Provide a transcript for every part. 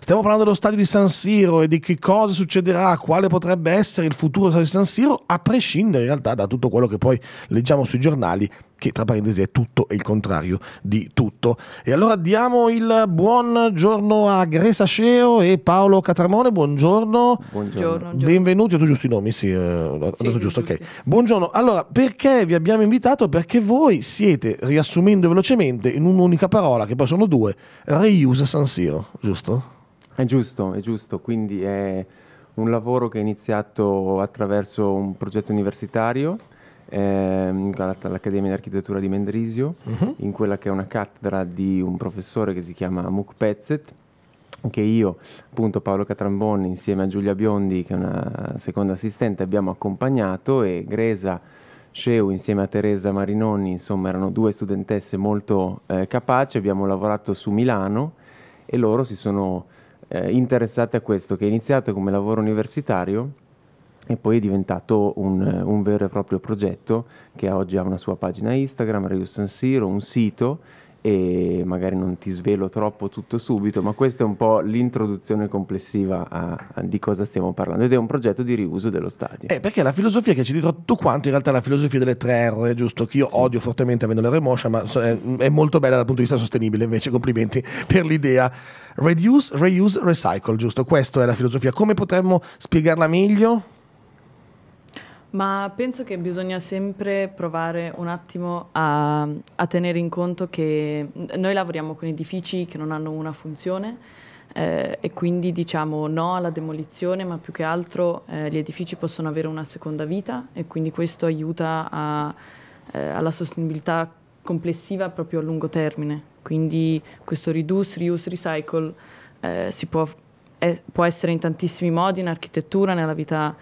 Stiamo parlando dello stadio di San Siro e di che cosa succederà, quale potrebbe essere il futuro di San Siro, a prescindere in realtà da tutto quello che poi leggiamo sui giornali, che tra parentesi è tutto e il contrario di tutto. E allora diamo il buongiorno a Gre Saceo e Paolo Catarmone, buongiorno. Buongiorno. Benvenuti, ho detto giusto i nomi, sì, eh, ho sì, detto sì, giusto, ok. Buongiorno, allora perché vi abbiamo invitato? Perché voi siete, riassumendo velocemente in un'unica parola, che poi sono due, Reuse San Siro, giusto? È giusto, è giusto, quindi è un lavoro che è iniziato attraverso un progetto universitario ehm, all'Accademia di Architettura di Mendrisio, uh mhm. -huh. in quella che è una cattedra di un professore che si chiama Muk Pezzet, che io, appunto Paolo Catramboni, insieme a Giulia Biondi, che è una seconda assistente, abbiamo accompagnato e Gresa Sceu insieme a Teresa Marinoni, insomma erano due studentesse molto eh, capaci, abbiamo lavorato su Milano e loro si sono eh, interessate a questo, che è iniziato come lavoro universitario e poi è diventato un, eh, un vero e proprio progetto che oggi ha una sua pagina Instagram, Radio San Siro, un sito e magari non ti svelo troppo tutto subito, ma questa è un po' l'introduzione complessiva a, a di cosa stiamo parlando ed è un progetto di riuso dello stadio. Eh, perché la filosofia che ci dico tutto quanto in realtà è la filosofia delle tre r giusto? Che io sì. odio fortemente avendo le remoscia, ma è, è molto bella dal punto di vista sostenibile, invece complimenti per l'idea. Reduce, reuse, recycle, giusto? Questa è la filosofia. Come potremmo spiegarla meglio? Ma penso che bisogna sempre provare un attimo a, a, tenere in conto che noi lavoriamo con edifici che non hanno una funzione eh, e quindi diciamo no alla demolizione, ma più che altro eh, gli edifici possono avere una seconda vita e quindi questo aiuta a, eh, alla sostenibilità complessiva proprio a lungo termine. Quindi questo reduce, reuse, recycle eh, si può, è, può essere in tantissimi modi, in architettura, nella vita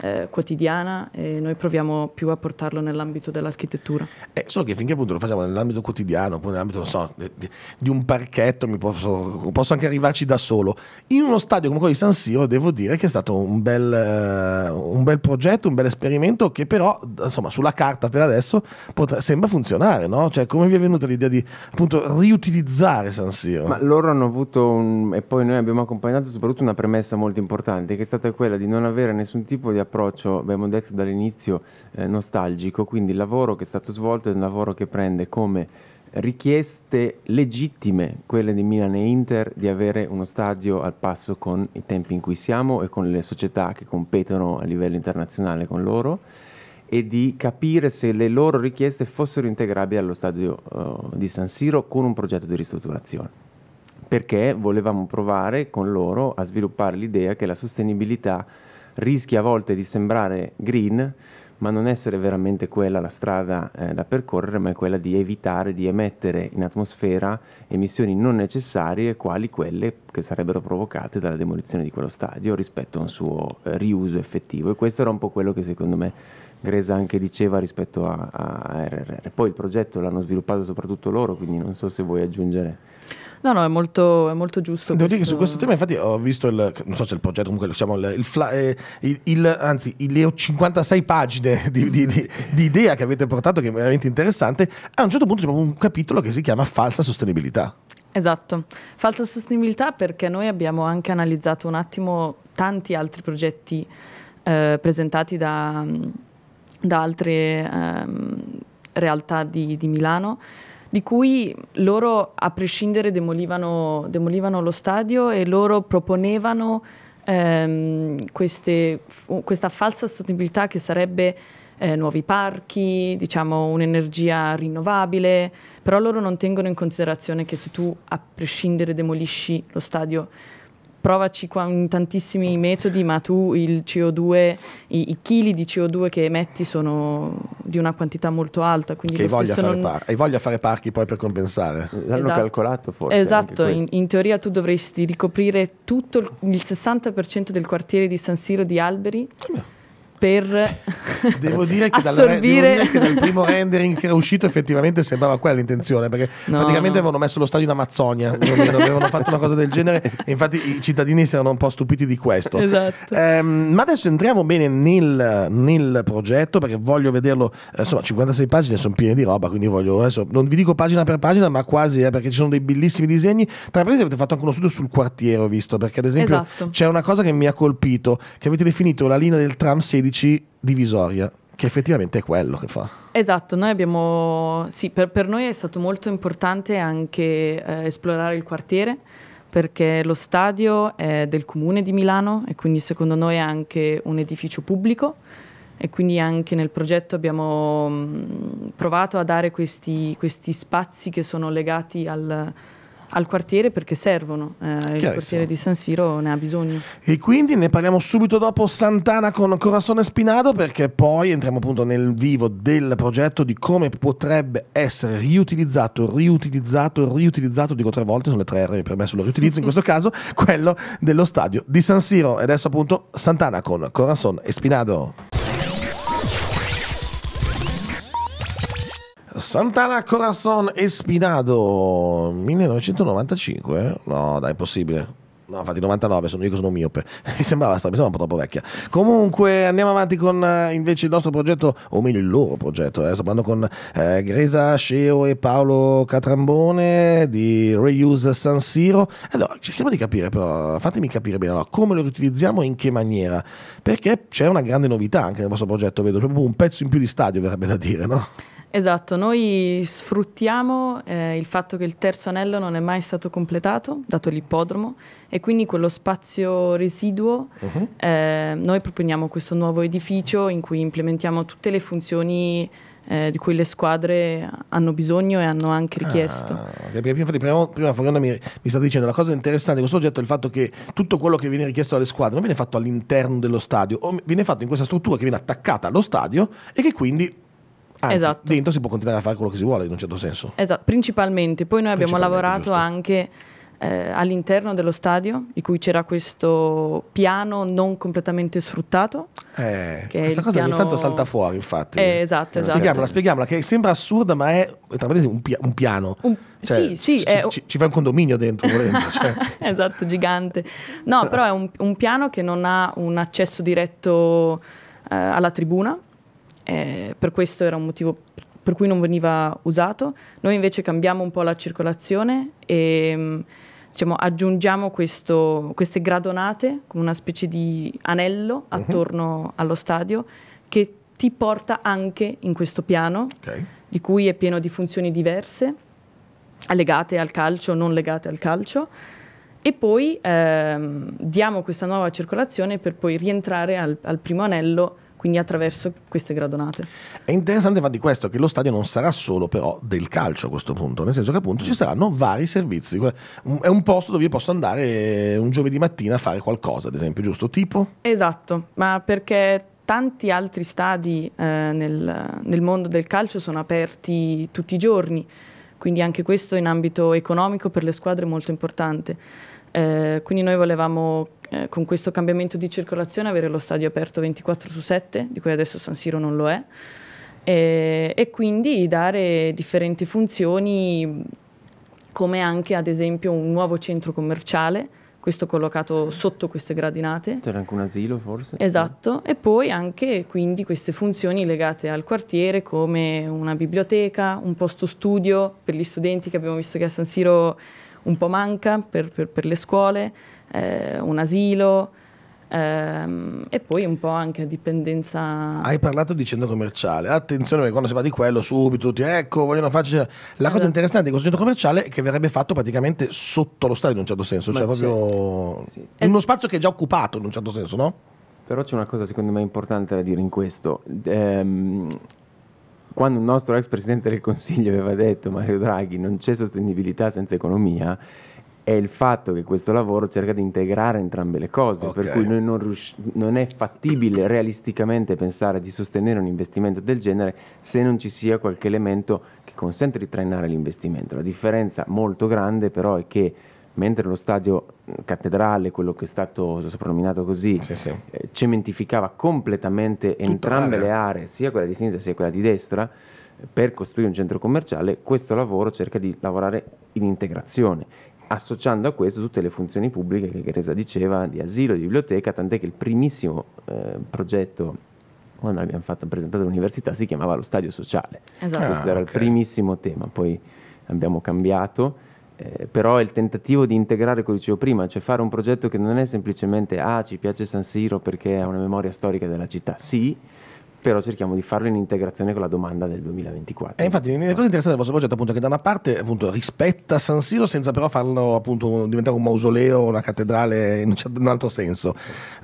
eh, quotidiana e noi proviamo più a portarlo nell'ambito dell'architettura. Eh, solo che finché appunto lo facciamo nell'ambito quotidiano, poi nell'ambito, so, di, di, un parchetto, posso, posso, anche arrivarci da solo. In uno stadio come quello di San Siro devo dire che è stato un bel, uh, un bel progetto, un bel esperimento che però, insomma, sulla carta per adesso potrà, sembra funzionare, no? Cioè, come vi è venuta l'idea di appunto riutilizzare San Siro? Ma loro hanno avuto, un, e poi noi abbiamo accompagnato soprattutto una premessa molto importante, che è stata quella di non avere nessun tipo di l'approccio, abbiamo detto dall'inizio, eh, nostalgico, quindi il lavoro che è stato svolto è un lavoro che prende come richieste legittime, quelle di Milan e Inter, di avere uno stadio al passo con i tempi in cui siamo e con le società che competono a livello internazionale con loro e di capire se le loro richieste fossero integrabili allo stadio uh, di San Siro con un progetto di ristrutturazione. Perché volevamo provare con loro a sviluppare l'idea che la sostenibilità rischia a volte di sembrare green, ma non essere veramente quella la strada eh, da percorrere, ma è quella di evitare di emettere in atmosfera emissioni non necessarie, quali quelle che sarebbero provocate dalla demolizione di quello stadio rispetto a un suo eh, riuso effettivo. E questo era un po' quello che secondo me Gresa anche diceva rispetto a, a RRR. Poi il progetto l'hanno sviluppato soprattutto loro, quindi non so se vuoi aggiungere. No, no, è molto, è molto giusto. Devo questo... dire che su questo tema, infatti, ho visto il, non so se il progetto, comunque, diciamo, il, eh, il, il anzi, le 56 pagine di, di, di, di, idea che avete portato, che è veramente interessante. A un certo punto c'è proprio un capitolo che si chiama Falsa sostenibilità. Esatto, falsa sostenibilità perché noi abbiamo anche analizzato un attimo tanti altri progetti eh, presentati da da altre ehm, realtà di, di, Milano, di cui loro a prescindere demolivano, demolivano lo stadio e loro proponevano ehm, queste, questa falsa sostenibilità che sarebbe eh, nuovi parchi, diciamo un'energia rinnovabile, però loro non tengono in considerazione che se tu a prescindere demolisci lo stadio provaci qua in tantissimi metodi, ma tu il CO2, i, i chili di CO2 che emetti sono di una quantità molto alta. Quindi che voglia non... par- e voglia fare parchi poi per compensare. L'hanno esatto. calcolato forse. Esatto, in, in, teoria tu dovresti ricoprire tutto il, 60% del quartiere di San Siro di alberi. Eh per Devo dire che, dal, devo dire che dal primo rendering che era uscito effettivamente sembrava quella l'intenzione, perché no, praticamente no. avevano messo lo stadio in Amazzonia, avevano fatto una cosa del genere e infatti i cittadini si erano un po' stupiti di questo. Esatto. Um, ma adesso entriamo bene nel, nel progetto perché voglio vederlo, eh, insomma 56 pagine sono piene di roba, quindi voglio adesso non vi dico pagina per pagina, ma quasi eh, perché ci sono dei bellissimi disegni. Tra l'altro avete fatto anche uno studio sul quartiere, ho visto, perché ad esempio esatto. c'è una cosa che mi ha colpito, che avete definito la linea del tram 16 dici divisoria, che effettivamente è quello che fa. Esatto, noi abbiamo, sì, per, per noi è stato molto importante anche eh, esplorare il quartiere perché lo stadio è del comune di Milano e quindi secondo noi è anche un edificio pubblico e quindi anche nel progetto abbiamo mm, provato a dare questi, questi spazi che sono legati al, al quartiere perché servono, eh, il quartiere di San Siro ne ha bisogno. E quindi ne parliamo subito dopo Santana con Corazon Spinato perché poi entriamo appunto nel vivo del progetto di come potrebbe essere riutilizzato, riutilizzato, riutilizzato, dico tre volte, sono le tre R per me sullo riutilizzo in questo caso, quello dello stadio di San Siro. E adesso appunto Santana con Corazon Spinato. Santana Corazon Espinado 1995? Eh? No, dai, impossibile. No, infatti 99, sono io che sono miope. mi sembrava mi sembra un po' troppo vecchia. Comunque andiamo avanti con eh, invece il nostro progetto, o meglio il loro progetto. Eh. Sto parlando con eh, Gresa Sceo e Paolo Catrambone di Reuse San Siro. Allora, cerchiamo di capire però, fatemi capire bene, allora, come lo riutilizziamo e in che maniera? Perché c'è una grande novità anche nel vostro progetto, vedo proprio un pezzo in più di stadio, verrebbe da dire, no? Esatto, noi sfruttiamo eh, il fatto che il terzo anello non è mai stato completato, dato l'ippodromo, e quindi quello spazio residuo uh mhm. -huh. eh, noi proponiamo questo nuovo edificio in cui implementiamo tutte le funzioni eh, di cui le squadre hanno bisogno e hanno anche richiesto. Ah, perché prima, prima, prima Fernanda mi, mi sta dicendo la cosa interessante di questo oggetto è il fatto che tutto quello che viene richiesto dalle squadre non viene fatto all'interno dello stadio, o viene fatto in questa struttura che viene attaccata allo stadio e che quindi Anzi, esatto. dentro si può continuare a fare quello che si vuole in un certo senso. Esatto, principalmente. Poi noi abbiamo lavorato giusto. anche eh, all'interno dello stadio, in cui c'era questo piano non completamente sfruttato. Eh, questa cosa piano... ogni tanto salta fuori, infatti. Eh, esatto, eh, esatto. Spieghiamola, spieghiamola, che sembra assurda, ma è tra un, pia- un piano. Un... Cioè, sì, sì, ci, è... ci, ci, fa un condominio dentro volendo. Cioè. esatto, gigante. No, però è un, un piano che non ha un accesso diretto eh, alla tribuna eh, per questo era un motivo per cui non veniva usato. Noi invece cambiamo un po' la circolazione e mm, diciamo, aggiungiamo questo, queste gradonate come una specie di anello mhm. attorno uh -huh. allo stadio che ti porta anche in questo piano, okay. di cui è pieno di funzioni diverse, legate al calcio, non legate al calcio. E poi ehm, diamo questa nuova circolazione per poi rientrare al, al primo anello quindi attraverso queste gradonate. È interessante infatti questo, che lo stadio non sarà solo però del calcio a questo punto, nel senso che appunto ci saranno vari servizi, è un posto dove io posso andare un giovedì mattina a fare qualcosa, ad esempio, giusto? Tipo? Esatto, ma perché tanti altri stadi eh, nel, nel mondo del calcio sono aperti tutti i giorni, quindi anche questo in ambito economico per le squadre è molto importante. Eh, quindi noi volevamo eh, con questo cambiamento di circolazione avere lo stadio aperto 24 su 7, di cui adesso San Siro non lo è, e, e quindi dare differenti funzioni come anche ad esempio un nuovo centro commerciale questo collocato sotto queste gradinate. C'era anche un asilo forse? Esatto, e poi anche quindi queste funzioni legate al quartiere come una biblioteca, un posto studio per gli studenti che abbiamo visto che a San Siro un po' manca per, per, per le scuole, eh, un asilo ehm, e poi un po' anche a dipendenza... Hai parlato di centro commerciale, attenzione perché quando si va di quello subito tutti ecco vogliono farci... La cosa interessante di questo centro commerciale è che verrebbe fatto praticamente sotto lo stadio in un certo senso, Ma cioè proprio sì. uno spazio che è già occupato in un certo senso, no? Però c'è una cosa secondo me importante da dire in questo. Ehm, quando il nostro ex presidente del Consiglio aveva detto Mario Draghi non c'è sostenibilità senza economia, è il fatto che questo lavoro cerca di integrare entrambe le cose, okay. per cui non, rius- non, è fattibile realisticamente pensare di sostenere un investimento del genere se non ci sia qualche elemento che consente di trainare l'investimento. La differenza molto grande però è che mentre lo stadio cattedrale, quello che è stato soprannominato così, sì, sì. Eh, cementificava completamente Tutta entrambe l'area. le aree, sia quella di sinistra sia quella di destra, per costruire un centro commerciale, questo lavoro cerca di lavorare in integrazione associando a questo tutte le funzioni pubbliche che Teresa diceva di asilo, di biblioteca, tant'è che il primissimo eh, progetto quando abbiamo fatto, presentato all'università si chiamava lo stadio sociale. Esatto. Ah, Questo era okay. il primissimo tema, poi abbiamo cambiato. Eh, però il tentativo di integrare quello che dicevo prima, cioè fare un progetto che non è semplicemente ah ci piace San Siro perché ha una memoria storica della città, sì, però cerchiamo di farlo in integrazione con la domanda del 2024. E eh, infatti, una cosa interessante del vostro progetto appunto è che da una parte appunto, rispetta San Siro senza però farlo appunto diventare un mausoleo, una cattedrale in un, certo, in un altro senso,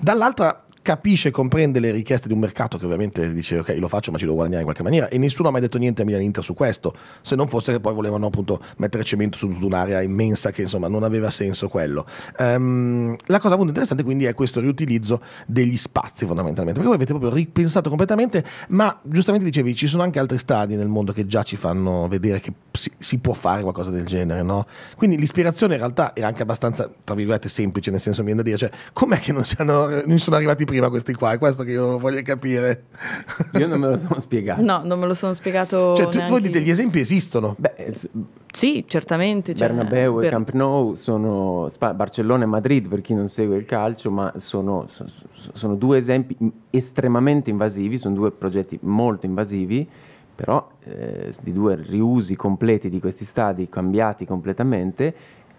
dall'altra capisce e comprende le richieste di un mercato che ovviamente dice ok lo faccio ma ci devo guadagnare in qualche maniera e nessuno ha mai detto niente a Milan Inter su questo se non fosse che poi volevano appunto mettere cemento su tutta un'area immensa che insomma non aveva senso quello um, la cosa appunto interessante quindi è questo riutilizzo degli spazi fondamentalmente perché voi avete proprio ripensato completamente ma giustamente dicevi ci sono anche altri stadi nel mondo che già ci fanno vedere che si, si può fare qualcosa del genere no? quindi l'ispirazione in realtà era anche abbastanza tra virgolette semplice nel senso mi viene da dire cioè com'è che non, siano, non sono arrivati prima questi qua, è questo che io voglio capire. Io non me lo sono spiegato. No, non me lo sono spiegato. Cioè, tu, neanche... voi degli esempi esistono. Beh, eh, sì, certamente. Cioè, Bernabeu per... e Camp Nou sono Sp- Barcellona e Madrid, per chi non segue il calcio, ma sono, sono, sono due esempi estremamente invasivi, sono due progetti molto invasivi però eh, di due riusi completi di questi stadi cambiati completamente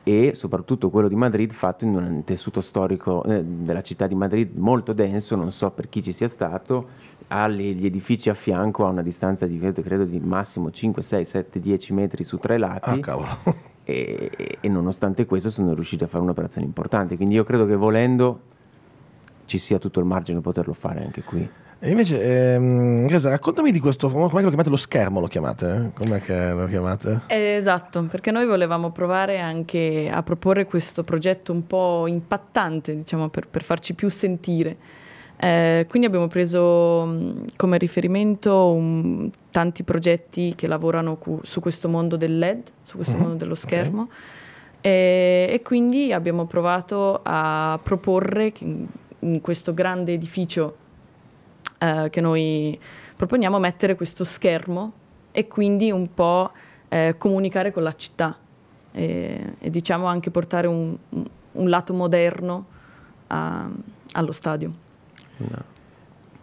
e soprattutto quello di Madrid fatto in un tessuto storico eh, della città di Madrid molto denso, non so per chi ci sia stato, ha gli edifici a fianco a una distanza di, credo, di massimo 5, 6, 7, 10 metri su tre lati. Ah, cavolo. E, e, nonostante questo sono riusciti a fare un'operazione importante. Quindi io credo che volendo ci sia tutto il margine di poterlo fare anche qui. E invece, ehm, Gresa, raccontami di questo, come lo chiamate? Lo schermo lo chiamate? Com'è lo chiamate? esatto, perché noi volevamo provare anche a proporre questo progetto un po' impattante, diciamo, per, per farci più sentire. Eh, quindi abbiamo preso mm, come riferimento un, tanti progetti che lavorano su questo mondo del LED, su questo mm -hmm. mondo dello schermo. Okay. E, e quindi abbiamo provato a proporre in questo grande edificio eh, che noi proponiamo mettere questo schermo e quindi un po' eh, comunicare con la città e, e diciamo anche portare un, un lato moderno a, allo stadio. No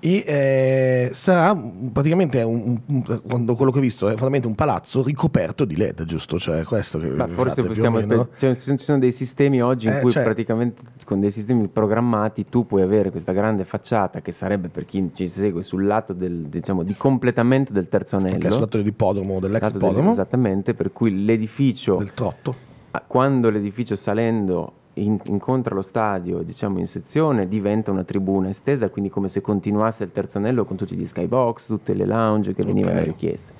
e eh, sarà praticamente un, un, un, quello che ho visto è veramente un palazzo ricoperto di LED, giusto? Cioè, questo che Ma forse possiamo spe- cioè, ci sono dei sistemi oggi eh, in cui cioè... praticamente con dei sistemi programmati tu puoi avere questa grande facciata che sarebbe per chi ci segue sul lato del, diciamo, di completamento del terzo anello, che okay, sul lato dell'ippodromo, dell'ex ippodromo, esattamente, per cui l'edificio del trotto quando l'edificio salendo in, incontra lo stadio, diciamo in sezione, diventa una tribuna estesa, quindi come se continuasse il terzo anello con tutti gli skybox, tutte le lounge che venivano okay. richieste.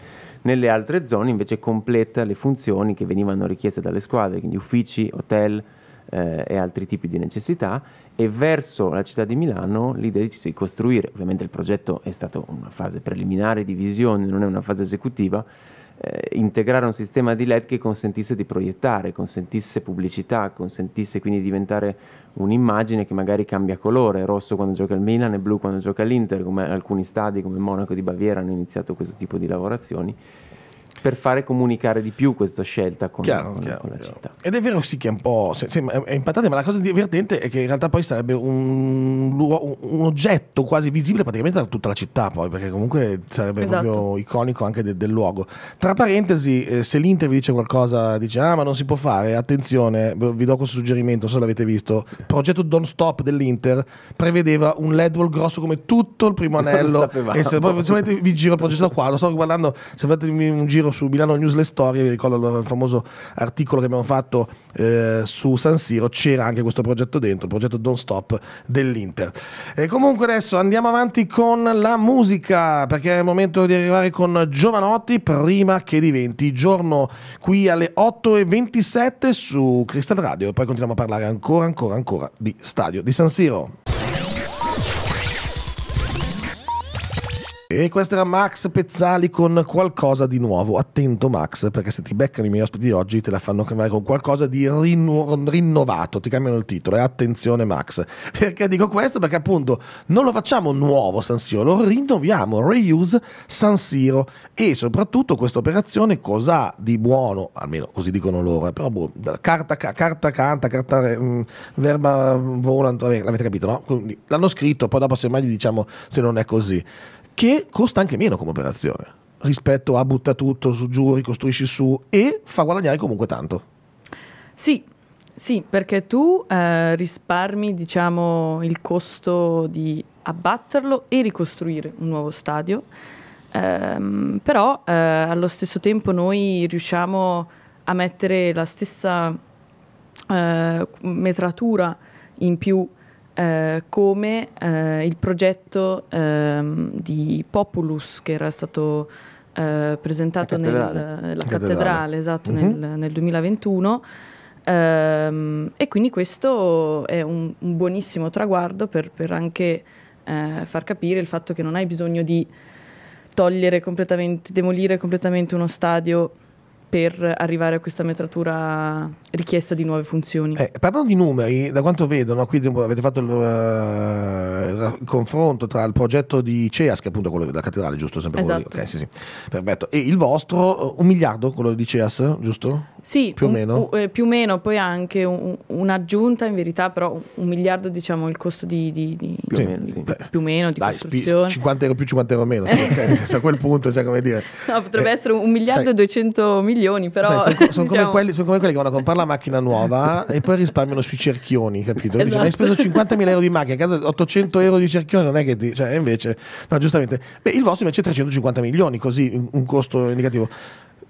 Nelle altre zone invece completa le funzioni che venivano richieste dalle squadre, quindi uffici, hotel eh, e altri tipi di necessità e verso la città di Milano l'idea è di costruire, ovviamente il progetto è stato una fase preliminare di visione, non è una fase esecutiva, eh, integrare un sistema di LED che consentisse di proiettare, consentisse pubblicità, consentisse quindi di diventare un'immagine che magari cambia colore, rosso quando gioca il Milan e blu quando gioca l'Inter, come alcuni stadi come Monaco di Baviera hanno iniziato questo tipo di lavorazioni per fare comunicare di più questa scelta con, chiaro, con, chiaro, con la chiaro. città. Ed è vero sì che è un po' se, se, è impattante, ma la cosa divertente è che in realtà poi sarebbe un, un, oggetto quasi visibile praticamente da tutta la città poi, perché comunque sarebbe esatto. proprio iconico anche de, del luogo. Tra parentesi, eh, se l'Inter vi dice qualcosa, dice ah ma non si può fare, attenzione, vi do questo suggerimento, se l'avete visto, il progetto Don't Stop dell'Inter prevedeva un LED wall grosso come tutto il primo anello. e se poi vi giro il progetto qua, lo sto guardando, se fatemi un giro ero su Milano News Le Storie, vi ricordo il famoso articolo che abbiamo fatto eh, su San Siro, c'era anche questo progetto dentro, il progetto Don't Stop dell'Inter. E comunque adesso andiamo avanti con la musica, perché è il momento di arrivare con Giovanotti prima che diventi giorno qui alle 8.27 su Crystal Radio e poi continuiamo a parlare ancora, ancora, ancora di Stadio di San Siro. E questo era Max Pezzali con qualcosa di nuovo. Attento Max, perché se ti beccano i miei ospiti di oggi te la fanno chiamare con qualcosa di rinno- rinnovato, ti cambiano il titolo. E eh. attenzione Max, perché dico questo? Perché appunto non lo facciamo nuovo San Siro, lo rinnoviamo, reuse San Siro. E soprattutto questa operazione cosa ha di buono, almeno così dicono loro, eh? però boh, carta, ca- carta canta, carta mh, mm, verba mm, volant, l'avete capito no? Quindi, l'hanno scritto, poi dopo semmai gli diciamo se non è così che costa anche meno come operazione rispetto a butta tutto su giù, ricostruisci su e fa guadagnare comunque tanto. Sì, sì, perché tu eh, risparmi diciamo, il costo di abbatterlo e ricostruire un nuovo stadio, ehm, però eh, allo stesso tempo noi riusciamo a mettere la stessa eh, metratura in più eh, come eh, il progetto ehm, di Populus che era stato eh, presentato la cattedrale. nel, eh, cattedrale, cattedrale esatto, mm-hmm. nel, nel 2021 ehm, e quindi questo è un, un buonissimo traguardo per, per anche eh, far capire il fatto che non hai bisogno di togliere completamente, demolire completamente uno stadio per arrivare a questa metratura richiesta di nuove funzioni. Eh, parlando di numeri, da quanto vedo, no, qui avete fatto il, uh, il, confronto tra il progetto di CEAS, che è appunto quello della cattedrale, giusto? Sempre esatto. quello di, okay, sì, sì. Perfetto. E il vostro, eh, un miliardo, quello di CEAS, giusto? Sì, più un, o meno. U, eh, più o meno, poi anche un, un'aggiunta, in verità, però un miliardo diciamo il costo di... di, di più, sì, o meno, sì. più o meno, di Dai, spi- 50 euro più, 50 euro meno, okay, a quel punto, cioè, come dire. No, potrebbe eh, essere un miliardo sai, e 200 milioni, però... Sono diciamo... come, son come quelli che vanno a comprare la macchina nuova e poi risparmiano sui cerchioni, capito? Esatto. Dice, hai speso 50.000 euro di macchina, 800 euro di cerchioni non è che ti... Cioè, invece... No, giustamente. Beh, il vostro invece è 350 milioni, così un costo negativo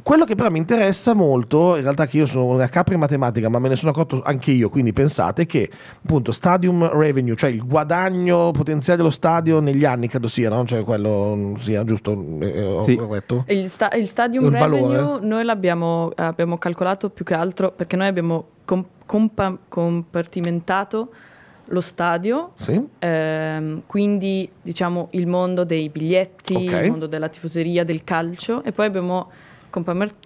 quello che però mi interessa molto, in realtà che io sono una capra in matematica, ma me ne sono accorto anche io, quindi pensate che appunto stadium revenue, cioè il guadagno potenziale dello stadio negli anni, credo sia, no? Cioè quello mm, sia giusto, eh, eh sì. corretto? Il, sta- il stadium il revenue valore. noi l'abbiamo abbiamo calcolato più che altro perché noi abbiamo comp- compa- compartimentato lo stadio, sì. ehm, quindi diciamo il mondo dei biglietti, okay. il mondo della tifoseria, del calcio e poi abbiamo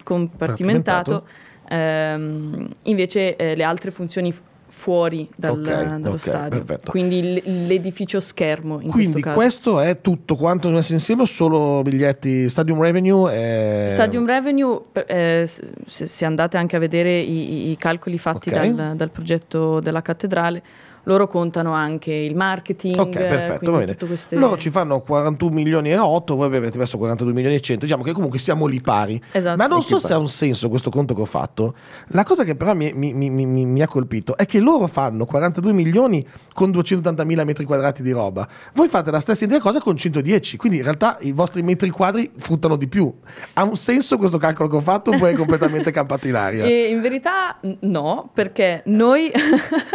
compartimentato, ehm, invece eh, le altre funzioni fuori dal, okay, dallo okay, stadio. Perfetto. Quindi l'edificio schermo. In Quindi questo, questo, è tutto quanto in messa insieme solo biglietti Stadium Revenue? E... Stadium Revenue, eh, se, andate anche a vedere i, i calcoli fatti okay. dal, dal progetto della cattedrale, loro contano anche il marketing. Ok, perfetto, va bene. Queste... Loro ci fanno 41 milioni e 8, voi avete messo 42 milioni e 100, diciamo che comunque siamo lì pari. Esatto. Ma non so se pari. ha un senso questo conto che ho fatto. La cosa che però mi, mi, mi, mi ha colpito è che loro fanno 42 milioni con 280 mila metri quadrati di roba. Voi fate la stessa identica cosa con 110, quindi in realtà i vostri metri quadri fruttano di più. Ha un senso questo calcolo che ho fatto oppure è completamente campato in aria? E in verità no, perché noi...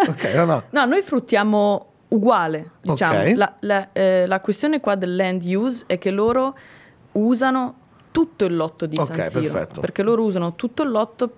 ok, no, no. no noi noi fruttiamo uguale, diciamo. Okay. La, la, eh, la, questione qua del land use è che loro usano tutto il lotto di okay, San Siro, perfetto. perché loro usano tutto il lotto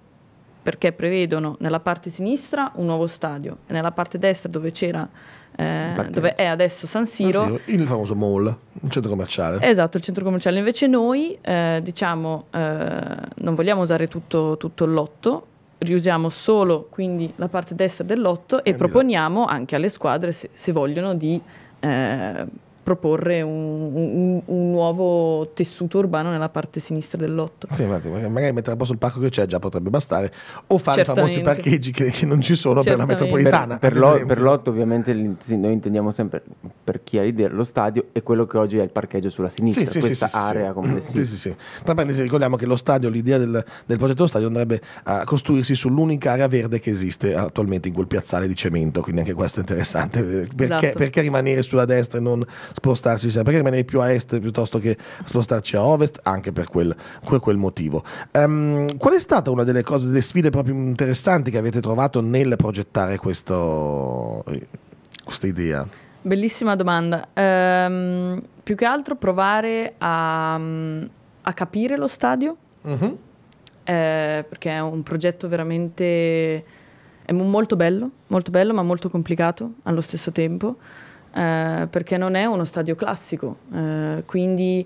perché prevedono nella parte sinistra un nuovo stadio e nella parte destra dove c'era eh, dove eh. è adesso San Siro, San Siro, il famoso mall, il centro commerciale. Esatto, il centro commerciale. Invece noi, eh, diciamo, eh, non vogliamo usare tutto, tutto il lotto, riusiamo solo quindi la parte destra dell'otto e proponiamo anche alle squadre se, se vogliono di... Eh, proporre un, un, un, nuovo tessuto urbano nella parte sinistra dell'otto. Sì, magari mettere a posto il parco che c'è già potrebbe bastare, o fare i famosi parcheggi che, che, non ci sono Certamente. per la metropolitana. Per, per, per l'otto ovviamente noi intendiamo sempre, per chi ha l'idea lo stadio e quello che oggi è il parcheggio sulla sinistra, sì, sì, questa sì, area mm, complessiva. Sì, sì, sì. Tra parentesi ricordiamo che lo stadio, l'idea del, del progetto stadio andrebbe a costruirsi sull'unica area verde che esiste attualmente in quel piazzale di cemento, quindi anche questo è interessante, perché, esatto. perché rimanere sulla destra e non spostarsi sempre, rimanere più a est piuttosto che spostarci a ovest, anche per quel, per quel motivo. Um, qual è stata una delle cose, delle sfide proprio interessanti che avete trovato nel progettare questo, eh, questa idea? Bellissima domanda. Um, più che altro provare a, mm, a capire lo stadio, uh-huh. eh, perché è un progetto veramente... È molto bello, molto bello ma molto complicato allo stesso tempo. Eh, perché non è uno stadio classico, eh, quindi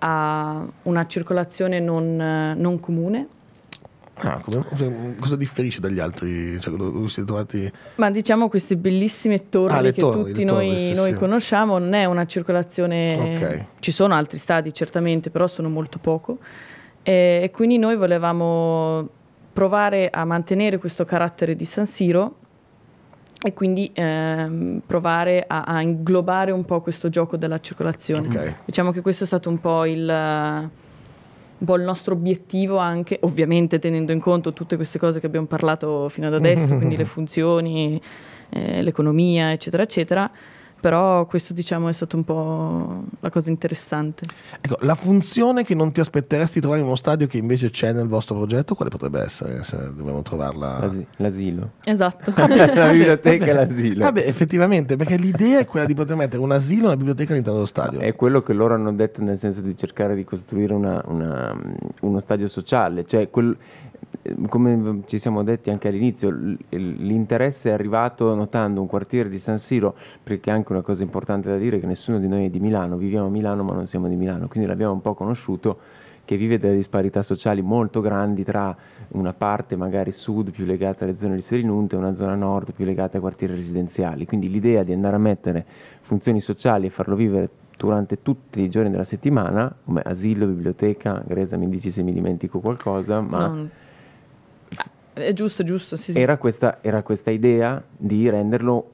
ha una circolazione non, eh, non comune. Ah, come, cosa differisce dagli altri? Cioè, trovati... Ma diciamo queste bellissime torri ah, che torri, tutti torri, noi, sì, noi sì. conosciamo, non è una circolazione... Okay. Ci sono altri stadi certamente, però sono molto poco. E, e quindi noi volevamo provare a mantenere questo carattere di San Siro e quindi ehm, provare a, a, inglobare un po' questo gioco della circolazione. Okay. Diciamo che questo è stato un po' il, un po il nostro obiettivo anche, ovviamente tenendo in conto tutte queste cose che abbiamo parlato fino ad adesso, quindi le funzioni, eh, l'economia, eccetera, eccetera però questo diciamo è stato un po' la cosa interessante. Ecco, la funzione che non ti aspetteresti di trovare in uno stadio che invece c'è nel vostro progetto, quale potrebbe essere se dobbiamo trovarla? L'asi- l'asilo. Esatto. la biblioteca e l'asilo. Vabbè, effettivamente, perché l'idea è quella di poter mettere un asilo e una biblioteca all'interno dello stadio. È quello che loro hanno detto nel senso di cercare di costruire una, una, uno stadio sociale, cioè quel, come ci siamo detti anche all'inizio, l'interesse è arrivato notando un quartiere di San Siro, perché è anche una cosa importante da dire che nessuno di noi è di Milano, viviamo a Milano ma non siamo di Milano, quindi l'abbiamo un po' conosciuto che vive delle disparità sociali molto grandi tra una parte magari sud più legata alle zone di Serinunte e una zona nord più legata ai quartieri residenziali. Quindi l'idea di andare a mettere funzioni sociali e farlo vivere durante tutti i giorni della settimana, come asilo, biblioteca, Gresa mi dici se mi dimentico qualcosa, ma... No è giusto, giusto. Sì, sì. Era, questa, era questa idea di renderlo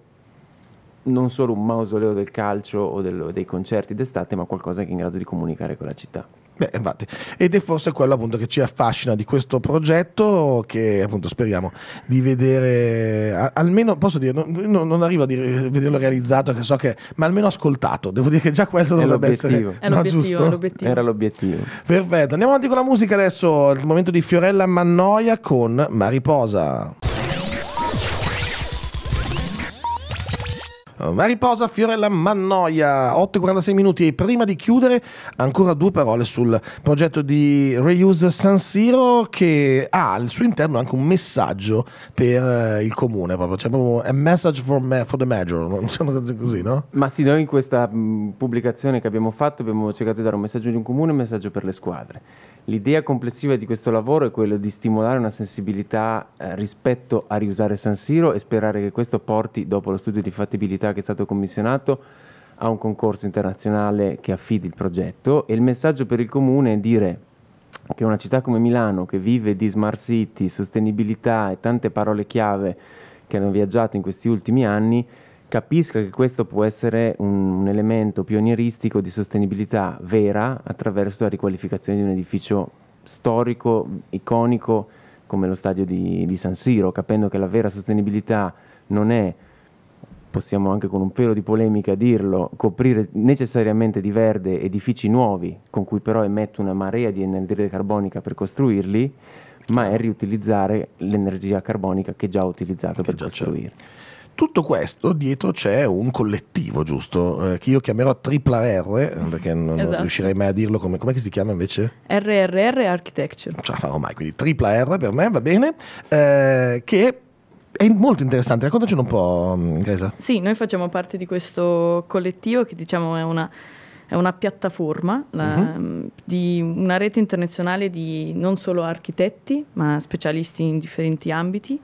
non solo un mausoleo del calcio o del, dei concerti d'estate, ma qualcosa che è in grado di comunicare con la città. Beh, infatti, ed è forse quello appunto che ci affascina di questo progetto che appunto speriamo di vedere, almeno posso dire, non, non arrivo a dire, vederlo realizzato, che so che, ma almeno ascoltato, devo dire che già quello è dovrebbe l'obiettivo. essere... È no, l'obiettivo, l'obiettivo, Era l'obiettivo. Perfetto, andiamo avanti con la musica adesso, il momento di Fiorella Mannoia con Mariposa. Eh, ma riposa Fiorella Mannoia, 8.46 minuti e prima di chiudere ancora due parole sul progetto di Reuse San Siro che ha al suo interno anche un messaggio per eh, il comune, proprio, cioè proprio a message for, ma- for the major, così no? Ma sì, noi in questa mm, pubblicazione che abbiamo fatto abbiamo cercato di dare un messaggio di un comune e un messaggio per le squadre. L'idea complessiva di questo lavoro è quella di stimolare una sensibilità eh, rispetto a riusare San Siro e sperare che questo porti, dopo lo studio di fattibilità, l'università che è stato commissionato a un concorso internazionale che affidi il progetto e il messaggio per il comune è dire che una città come Milano che vive di smart city, sostenibilità e tante parole chiave che hanno viaggiato in questi ultimi anni capisca che questo può essere un, un, elemento pionieristico di sostenibilità vera attraverso la riqualificazione di un edificio storico, iconico come lo stadio di, di San Siro, capendo che la vera sostenibilità non è possiamo anche con un pelo di polemica dirlo, coprire necessariamente di verde edifici nuovi, con cui però emetto una marea di energia carbonica per costruirli, ma è riutilizzare l'energia carbonica che già ho utilizzato che per costruirli. Tutto questo dietro c'è un collettivo, giusto? Eh, che io chiamerò tripla R, perché non, esatto. riuscirei mai a dirlo come, come si chiama invece? RRR Architecture. Non ce la farò mai, quindi tripla R per me va bene. Eh, che è molto interessante, raccontaci un po', Gresa. Sì, noi facciamo parte di questo collettivo che diciamo è una, è una piattaforma la, uh-huh. di una rete internazionale di non solo architetti, ma specialisti in differenti ambiti.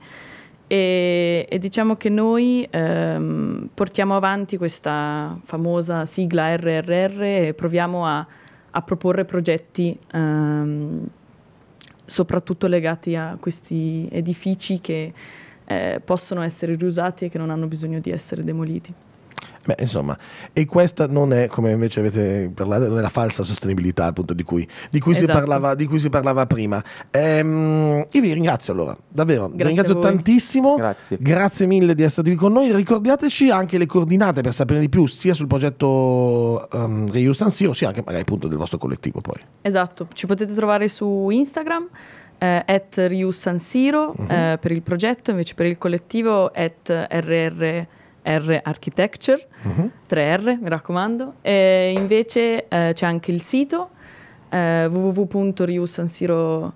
E, e diciamo che noi ehm, portiamo avanti questa famosa sigla RRR e proviamo a, a proporre progetti ehm, soprattutto legati a questi edifici che eh, possono essere riusati e che non hanno bisogno di essere demoliti. Beh, insomma, e questa non è, come invece avete parlato, non è la falsa sostenibilità appunto di cui, di cui, esatto. si, parlava, di cui si, parlava, prima. Ehm, io vi ringrazio allora, davvero, grazie vi ringrazio tantissimo, grazie. grazie. mille di essere qui con noi, ricordateci anche le coordinate per sapere di più sia sul progetto um, ehm, Reuse San Siro, sia anche magari appunto del vostro collettivo poi. Esatto, ci potete trovare su Instagram eh, at Riu San Siro uh mhm. -huh. eh, per il progetto, invece per il collettivo at RR mhm. R Architecture, uh -huh. 3R mi raccomando, e invece eh, c'è anche il sito eh, www.riusansiro.com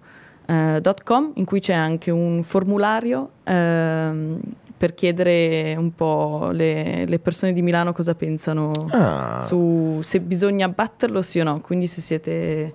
eh, in cui c'è anche un formulario ehm, per chiedere un po' le, le, persone di Milano cosa pensano ah. su se bisogna batterlo sì o no, quindi se siete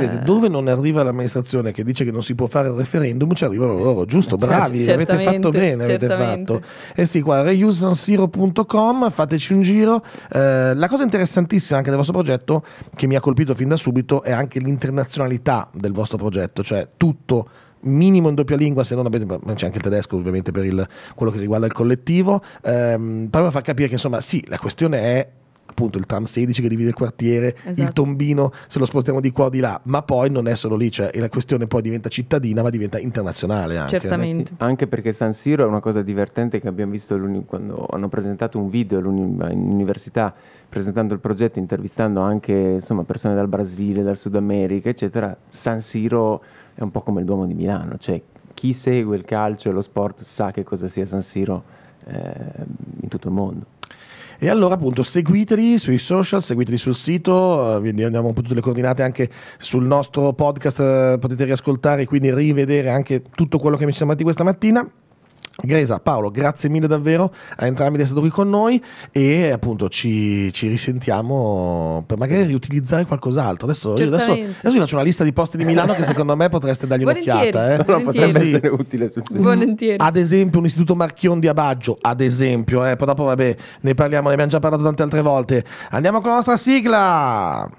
Vedete, eh. dove non arriva l'amministrazione che dice che non si può fare il referendum, ci arrivano loro, giusto? Certo, bravi, avete fatto bene, avete fatto. Eh sì, qua reusansiro.com, fateci un giro. Eh, la cosa interessantissima anche del vostro progetto, che mi ha colpito fin da subito, è anche l'internazionalità del vostro progetto, cioè tutto minimo in doppia lingua, se non avete, ma c'è anche il tedesco ovviamente per il, quello che riguarda il collettivo, ehm, proprio a far capire che insomma sì, la questione è appunto il tram 16 che divide il quartiere, esatto. il tombino se lo spostiamo di qua o di là, ma poi non è solo lì, cioè la questione poi diventa cittadina ma diventa internazionale anche. Certamente. Sì, anche perché San Siro è una cosa divertente che abbiamo visto quando hanno presentato un video all'università presentando il progetto, intervistando anche insomma, persone dal Brasile, dal Sud America, eccetera. San Siro è un po' come il Duomo di Milano, cioè chi segue il calcio e lo sport sa che cosa sia San Siro eh, in tutto il mondo. E allora appunto seguiteli sui social, seguiteli sul sito, vi eh, diamo tutte le coordinate anche sul nostro podcast, eh, potete riascoltare e quindi rivedere anche tutto quello che mi siamo detti questa mattina. Gresa, Paolo, grazie mille davvero a entrambi di essere qui con noi e appunto ci, ci risentiamo per magari riutilizzare qualcos'altro. Adesso, adesso, adesso, vi faccio una lista di posti di Milano che secondo me potreste dargli un'occhiata. Eh. No, potrebbe sì. essere utile. Volentieri. Ad esempio un istituto Marchion di Abaggio, ad esempio, eh. poi dopo vabbè ne parliamo, ne abbiamo già parlato tante altre volte. Andiamo con la nostra sigla!